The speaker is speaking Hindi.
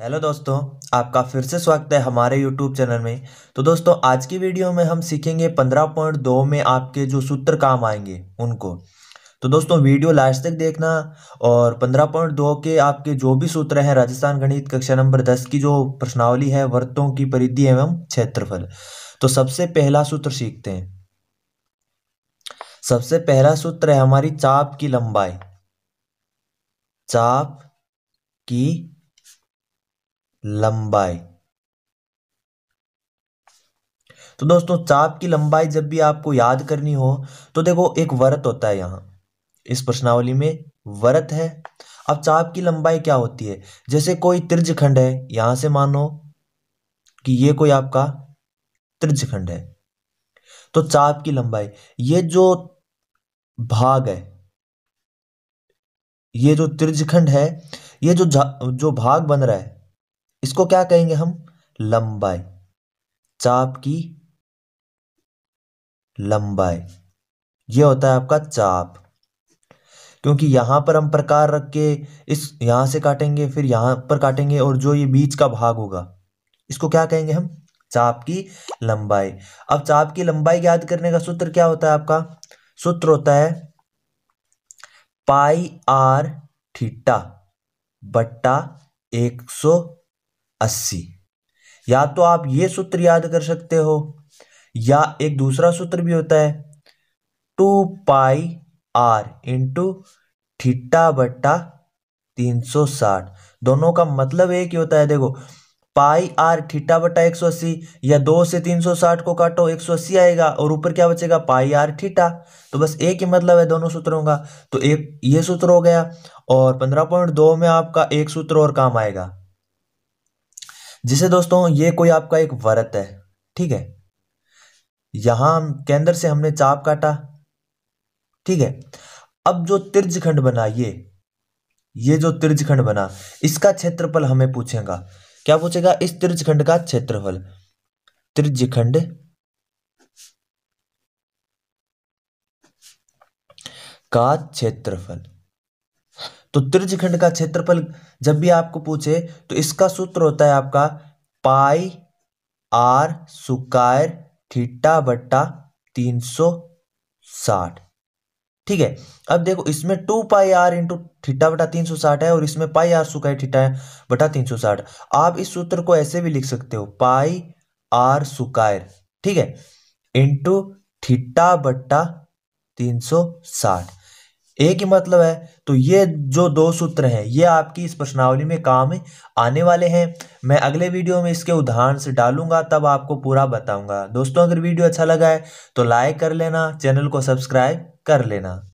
हेलो दोस्तों आपका फिर से स्वागत है हमारे यूट्यूब चैनल में तो दोस्तों आज की वीडियो में हम सीखेंगे पंद्रह पॉइंट दो में आपके जो सूत्र काम आएंगे उनको तो दोस्तों वीडियो लास्ट तक देखना और पंद्रह पॉइंट दो के आपके जो भी सूत्र हैं राजस्थान गणित कक्षा नंबर दस की जो प्रश्नावली है वर्तों की परिधि एवं क्षेत्रफल तो सबसे पहला सूत्र सीखते हैं सबसे पहला सूत्र है हमारी चाप की लंबाई चाप की लंबाई तो दोस्तों चाप की लंबाई जब भी आपको याद करनी हो तो देखो एक वर्त होता है यहां इस प्रश्नावली में वरत है अब चाप की लंबाई क्या होती है जैसे कोई त्रिजखंड है यहां से मानो कि ये कोई आपका त्रिजखंड है तो चाप की लंबाई ये जो भाग है ये जो त्रिजखंड है ये जो जो भाग बन रहा है इसको क्या कहेंगे हम लंबाई चाप की लंबाई ये होता है आपका चाप क्योंकि यहां पर हम प्रकार रख के इस यहां से काटेंगे फिर यहां पर काटेंगे और जो ये बीच का भाग होगा इसको क्या कहेंगे हम चाप की लंबाई अब चाप की लंबाई याद करने का सूत्र क्या होता है आपका सूत्र होता है पाई आर थीटा बट्टा एक सौ अस्सी या तो आप ये सूत्र याद कर सकते हो या एक दूसरा सूत्र भी होता है two pi R into theta बट्टा तीन सौ साठ दोनों का मतलब एक ही होता है देखो पाई आर ठीटा बट्टा एक सौ अस्सी या दो से तीन सौ साठ को काटो एक सौ अस्सी आएगा और ऊपर क्या बचेगा पाई आर ठीटा तो बस एक ही मतलब है दोनों सूत्रों का तो एक ये सूत्र हो गया और पंद्रह पॉइंट दो में आपका एक सूत्र और काम आएगा जिसे दोस्तों ये कोई आपका एक व्रत है ठीक है यहां केंद्र से हमने चाप काटा ठीक है अब जो तिरजखंड बना ये ये जो त्रिजखंड बना इसका क्षेत्रफल हमें पूछेगा क्या पूछेगा इस त्रिजखंड का क्षेत्रफल त्रिजखंड का क्षेत्रफल तो त्रिजखंड का क्षेत्रफल जब भी आपको पूछे तो इसका सूत्र होता है आपका पाई आर सुकायर थीटा बट्टा तीन सो साठ ठीक है अब देखो इसमें two pi R into theta बटा तीन सौ साठ है और इसमें पाई आर सुकाई थीटा बटा तीन सौ साठ आप इस सूत्र को ऐसे भी लिख सकते हो पाई आर सुकायर ठीक है इंटू थीटा बट्टा तीन सौ साठ एक ही मतलब है तो ये जो दो सूत्र हैं ये आपकी इस प्रश्नावली में काम आने वाले हैं मैं अगले वीडियो में इसके उदाहरण से डालूंगा तब आपको पूरा बताऊंगा दोस्तों अगर वीडियो अच्छा लगा है तो लाइक कर लेना चैनल को सब्सक्राइब कर लेना